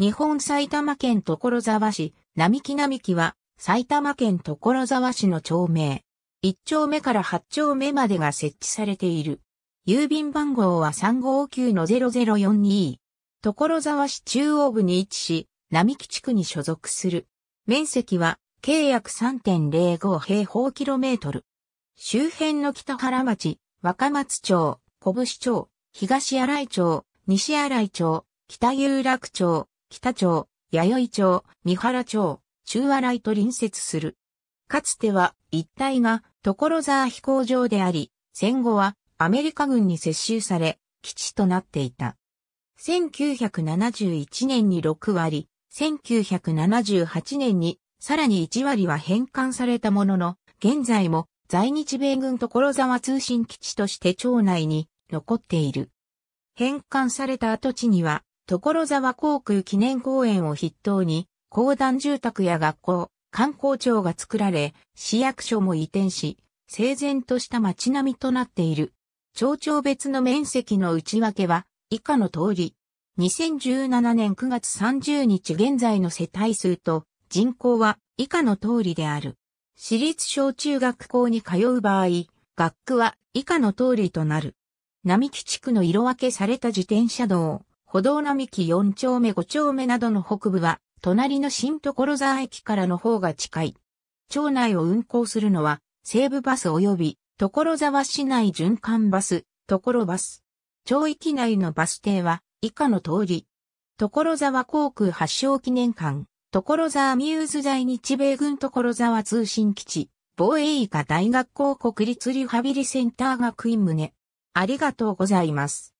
日本埼玉県所沢市、並木並木は、埼玉県所沢市の町名。1丁目から8丁目までが設置されている。郵便番号は359-0042。所沢市中央部に位置し、並木地区に所属する。面積は、契約3.05平方キロメートル。周辺の北原町、若松町、小伏町、東新井町、西新井町、北有楽町、北町、弥生町、三原町、中和来と隣接する。かつては一帯が所沢飛行場であり、戦後はアメリカ軍に接収され、基地となっていた。1971年に6割、1978年にさらに1割は返還されたものの、現在も在日米軍所沢通信基地として町内に残っている。返還された跡地には所沢航空記念公園を筆頭に、公団住宅や学校、観光庁が作られ、市役所も移転し、整然とした街並みとなっている。町長別の面積の内訳は、以下の通り。2017年9月30日現在の世帯数と人口は以下の通りである。私立小中学校に通う場合、学区は以下の通りとなる。並木地区の色分けされた自転車道。歩道並木4丁目5丁目などの北部は、隣の新所沢駅からの方が近い。町内を運行するのは、西部バス及び、所沢市内循環バス、所バス。町域内のバス停は、以下の通り。所沢航空発祥記念館、所沢ミューズ在日米軍所沢通信基地、防衛医科大学校国立リハビリセンター学院棟。ありがとうございます。